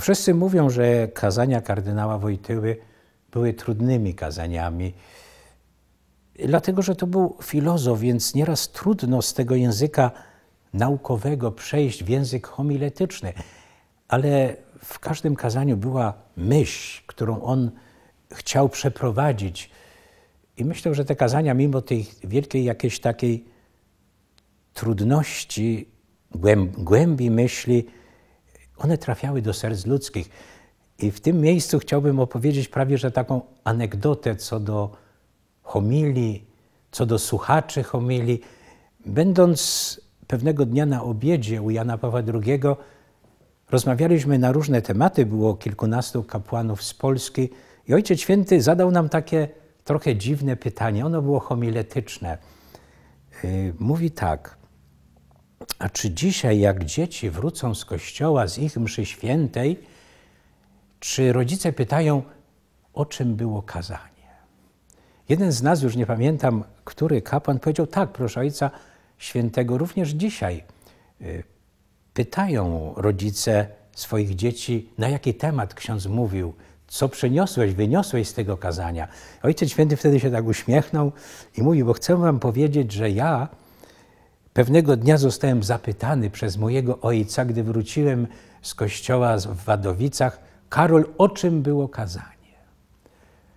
Wszyscy mówią, że kazania kardynała Wojtyły były trudnymi kazaniami, dlatego że to był filozof, więc nieraz trudno z tego języka naukowego przejść w język homiletyczny, ale w każdym kazaniu była myśl, którą on chciał przeprowadzić. I myślę, że te kazania, mimo tej wielkiej jakiejś takiej trudności, głębi myśli, one trafiały do serc ludzkich. I w tym miejscu chciałbym opowiedzieć prawie że taką anegdotę co do homilii, co do słuchaczy homilii. Będąc pewnego dnia na obiedzie u Jana Pawła II, rozmawialiśmy na różne tematy, było kilkunastu kapłanów z Polski i Ojciec Święty zadał nam takie trochę dziwne pytanie, ono było homiletyczne. Y, mówi tak, a czy dzisiaj, jak dzieci wrócą z kościoła, z ich mszy świętej, czy rodzice pytają, o czym było kazanie? Jeden z nas, już nie pamiętam, który kapłan, powiedział: Tak, proszę ojca świętego, również dzisiaj y, pytają rodzice swoich dzieci, na jaki temat ksiądz mówił, co przyniosłeś, wyniosłeś z tego kazania. Ojciec święty wtedy się tak uśmiechnął i mówi: Bo chcę wam powiedzieć, że ja Pewnego dnia zostałem zapytany przez mojego ojca, gdy wróciłem z kościoła w Wadowicach, Karol, o czym było kazanie?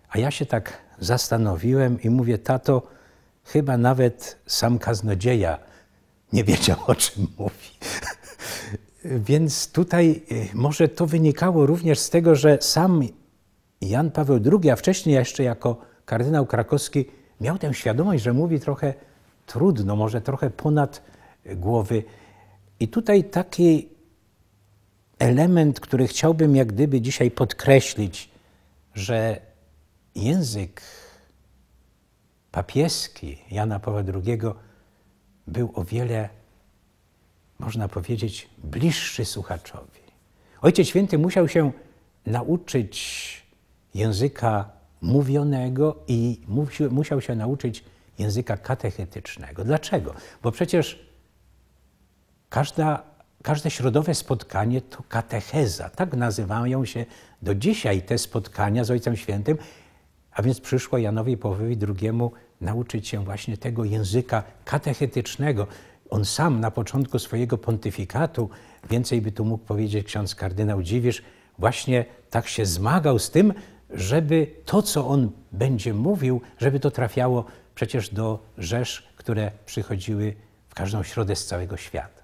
A ja się tak zastanowiłem i mówię, tato, chyba nawet sam kaznodzieja nie wiedział, o czym mówi. Więc tutaj y, może to wynikało również z tego, że sam Jan Paweł II, a wcześniej jeszcze jako kardynał krakowski, miał tę świadomość, że mówi trochę trudno, może trochę ponad e, głowy. I tutaj taki element, który chciałbym jak gdyby dzisiaj podkreślić, że język papieski Jana Pawła II był o wiele, można powiedzieć, bliższy słuchaczowi. Ojciec Święty musiał się nauczyć języka mówionego i musiał się nauczyć języka katechetycznego. Dlaczego? Bo przecież każda, każde środowe spotkanie to katecheza. Tak nazywają się do dzisiaj te spotkania z Ojcem Świętym, a więc przyszło Janowi Pawłowi II nauczyć się właśnie tego języka katechetycznego. On sam na początku swojego pontyfikatu, więcej by tu mógł powiedzieć ksiądz kardynał Dziwisz, właśnie tak się zmagał z tym, żeby to, co on będzie mówił, żeby to trafiało przecież do rzesz, które przychodziły w każdą środę z całego świata.